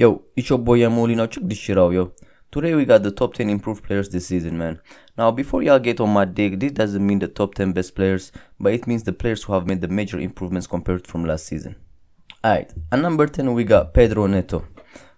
Yo, it's your boy now. check this shit out, yo. Today we got the top 10 improved players this season, man. Now, before y'all get on my dick, this doesn't mean the top 10 best players, but it means the players who have made the major improvements compared from last season. Alright, at number 10 we got Pedro Neto.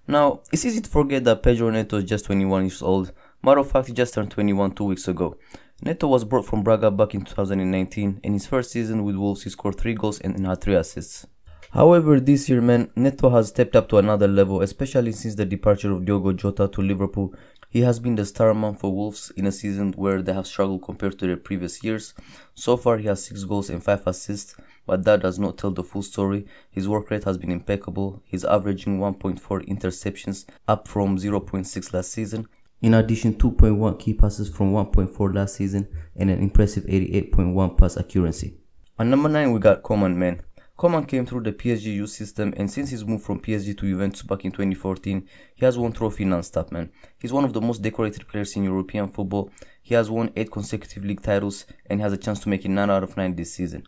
Now, it's easy to forget that Pedro Neto is just 21 years old. Matter of fact, he just turned 21 two weeks ago. Neto was brought from Braga back in 2019. In his first season with Wolves, he scored 3 goals and had 3 assists. However, this year, man, Neto has stepped up to another level, especially since the departure of Diogo Jota to Liverpool. He has been the star man for Wolves in a season where they have struggled compared to their previous years. So far, he has 6 goals and 5 assists, but that does not tell the full story. His work rate has been impeccable. He's averaging 1.4 interceptions, up from 0.6 last season. In addition, 2.1 key passes from 1.4 last season and an impressive 88.1 pass accuracy. At number 9, we got Coman, man. Coman came through the PSG youth system and since his move from PSG to Juventus back in 2014, he has won trophy non-stop man. He's one of the most decorated players in European football, he has won 8 consecutive league titles and has a chance to make it 9 out of 9 this season.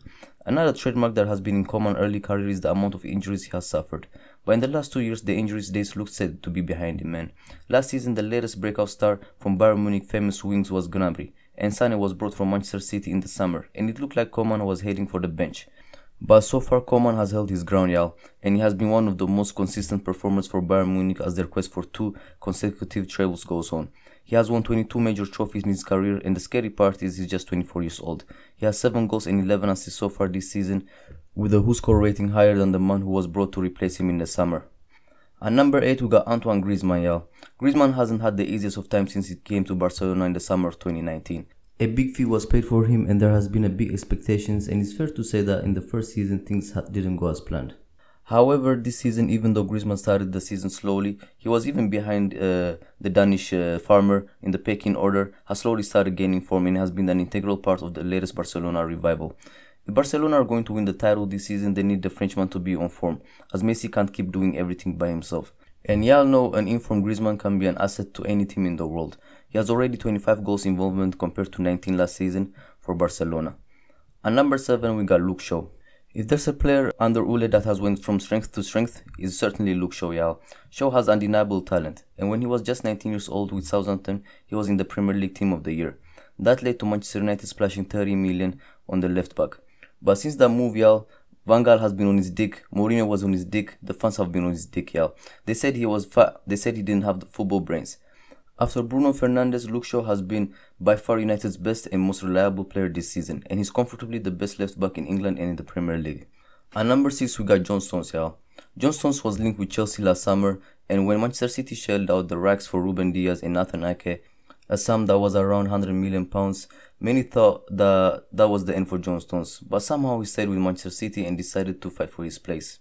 Another trademark that has been in common early career is the amount of injuries he has suffered. But in the last two years, the injuries days look set to be behind him, man. Last season, the latest breakout star from Bayern Munich famous wings was Gnabry, and Sane was brought from Manchester City in the summer, and it looked like Coman was heading for the bench. But so far Coman has held his ground, y'all, and he has been one of the most consistent performers for Bayern Munich as their quest for two consecutive trebles goes on. He has won 22 major trophies in his career, and the scary part is he's just 24 years old. He has 7 goals and 11 assists so far this season, with a WhoScore rating higher than the man who was brought to replace him in the summer. At number 8 we got Antoine Griezmann, y'all. Griezmann hasn't had the easiest of times since he came to Barcelona in the summer of 2019. A big fee was paid for him and there has been a big expectations and it's fair to say that in the first season things didn't go as planned. However, this season, even though Griezmann started the season slowly, he was even behind uh, the Danish uh, farmer in the pecking order, has slowly started gaining form and has been an integral part of the latest Barcelona revival. If Barcelona are going to win the title this season, they need the Frenchman to be on form, as Messi can't keep doing everything by himself. And y'all know an informed Griezmann can be an asset to any team in the world. He has already 25 goals involvement compared to 19 last season for Barcelona. At number 7 we got Luke Shaw. If there's a player under Ule that has went from strength to strength, it's certainly Luke Shaw all Shaw has undeniable talent, and when he was just 19 years old with Southampton, he was in the Premier League Team of the Year. That led to Manchester United splashing 30 million on the left back. But since that move, y'all. Van Gaal has been on his dick. Mourinho was on his dick. The fans have been on his dick, yeah. They said he was fat. They said he didn't have the football brains. After Bruno Fernandes, Luke Shaw has been by far United's best and most reliable player this season, and he's comfortably the best left back in England and in the Premier League. At number 6, we got John Stones, all John Stones was linked with Chelsea last summer, and when Manchester City shelled out the racks for Ruben Diaz and Nathan Ake, a sum that was around 100 million pounds. Many thought that that was the end for John Stones, but somehow he stayed with Manchester City and decided to fight for his place.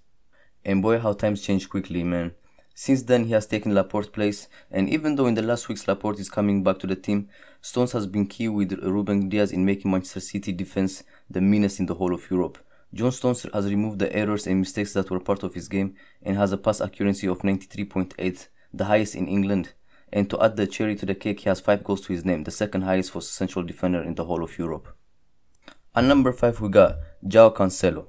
And boy, how times change quickly, man. Since then, he has taken Laporte's place, and even though in the last weeks Laporte is coming back to the team, Stones has been key with Ruben Diaz in making Manchester City defense the meanest in the whole of Europe. John Stones has removed the errors and mistakes that were part of his game and has a pass accuracy of 93.8, the highest in England. And to add the cherry to the cake, he has 5 goals to his name, the second highest for central defender in the whole of Europe. At number 5 we got João Cancelo.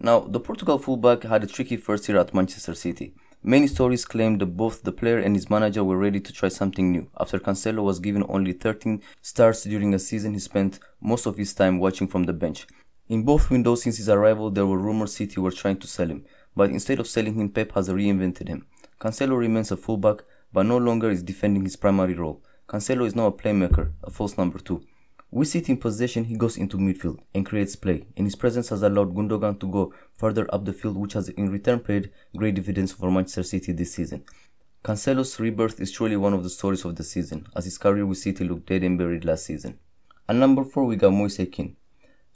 Now, the Portugal fullback had a tricky first year at Manchester City. Many stories claim that both the player and his manager were ready to try something new. After Cancelo was given only 13 starts during a season, he spent most of his time watching from the bench. In both windows since his arrival, there were rumors City were trying to sell him, but instead of selling him, Pep has reinvented him. Cancelo remains a fullback but no longer is defending his primary role. Cancelo is now a playmaker, a false number two. With sit in possession, he goes into midfield and creates play, and his presence has allowed Gundogan to go further up the field, which has in return paid great dividends for Manchester City this season. Cancelo's rebirth is truly one of the stories of the season, as his career with City looked dead and buried last season. At number 4 we got Moise Kean.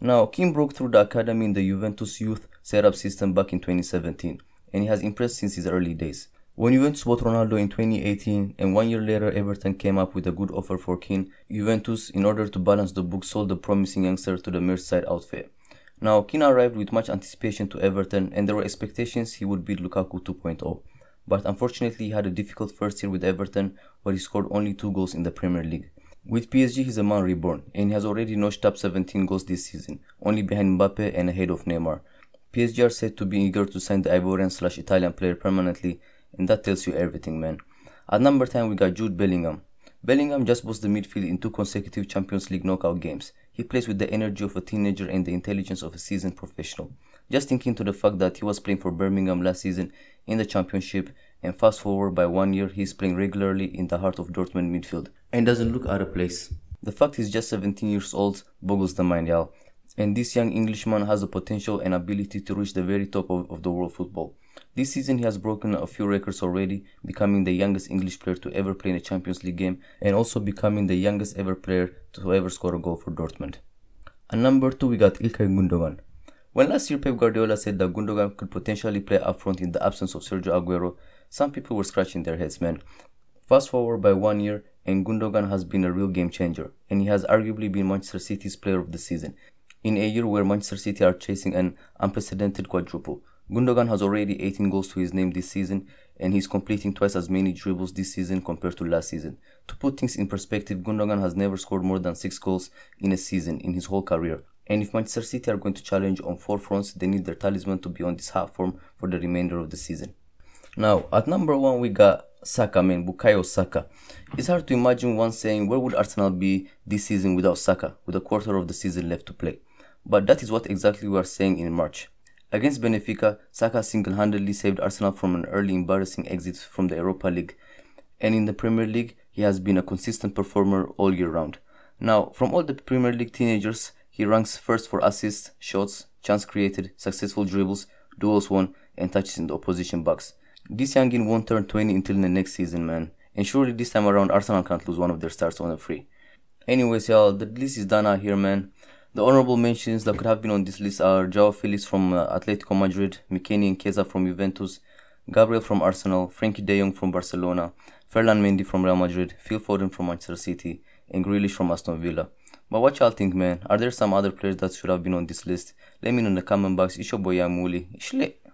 Now, Kean broke through the academy in the Juventus youth setup system back in 2017, and he has impressed since his early days. When Juventus bought Ronaldo in 2018 and one year later Everton came up with a good offer for Keane, Juventus, in order to balance the book, sold the promising youngster to the Merseyside outfit. Now, Keane arrived with much anticipation to Everton and there were expectations he would beat Lukaku 2.0. But unfortunately, he had a difficult first year with Everton where he scored only 2 goals in the Premier League. With PSG, he's a man reborn and he has already notched up 17 goals this season, only behind Mbappe and ahead of Neymar. PSG are said to be eager to sign the Ivorian slash Italian player permanently and that tells you everything, man. At number 10, we got Jude Bellingham. Bellingham just bossed the midfield in two consecutive Champions League knockout games. He plays with the energy of a teenager and the intelligence of a seasoned professional. Just thinking to the fact that he was playing for Birmingham last season in the championship and fast forward by one year he's playing regularly in the heart of Dortmund midfield and doesn't look out of place. The fact he's just 17 years old boggles the mind, y'all. And this young Englishman has the potential and ability to reach the very top of, of the world football. This season he has broken a few records already, becoming the youngest English player to ever play in a Champions League game and also becoming the youngest ever player to ever score a goal for Dortmund. And number 2 we got Ilkay Gundogan. When last year Pep Guardiola said that Gundogan could potentially play up front in the absence of Sergio Aguero, some people were scratching their heads, man. Fast forward by one year and Gundogan has been a real game changer and he has arguably been Manchester City's player of the season in a year where Manchester City are chasing an unprecedented quadruple. Gundogan has already 18 goals to his name this season and he's completing twice as many dribbles this season compared to last season. To put things in perspective, Gundogan has never scored more than 6 goals in a season in his whole career. And if Manchester City are going to challenge on four fronts, they need their talisman to be on this half form for the remainder of the season. Now, at number one, we got Saka, man, Bukayo Saka. It's hard to imagine one saying, where would Arsenal be this season without Saka, with a quarter of the season left to play? But that is what exactly we are saying in March. Against Benfica, Saka single-handedly saved Arsenal from an early embarrassing exit from the Europa League. And in the Premier League, he has been a consistent performer all year round. Now, from all the Premier League teenagers, he ranks first for assists, shots, chance created, successful dribbles, duels won, and touches in the opposition box. This youngin won't turn 20 until the next season, man. And surely this time around, Arsenal can't lose one of their stars on a free. Anyways, y'all, the list is done out here, man. The honourable mentions that could have been on this list are Joao Felix from uh, Atletico Madrid, Mikeni Keza from Juventus, Gabriel from Arsenal, Frankie de Jong from Barcelona, Ferland Mendy from Real Madrid, Phil Foden from Manchester City, and Grealish from Aston Villa. But what y'all think, man? Are there some other players that should have been on this list? Let me know in the comment box. It's your boy Yamuli. It's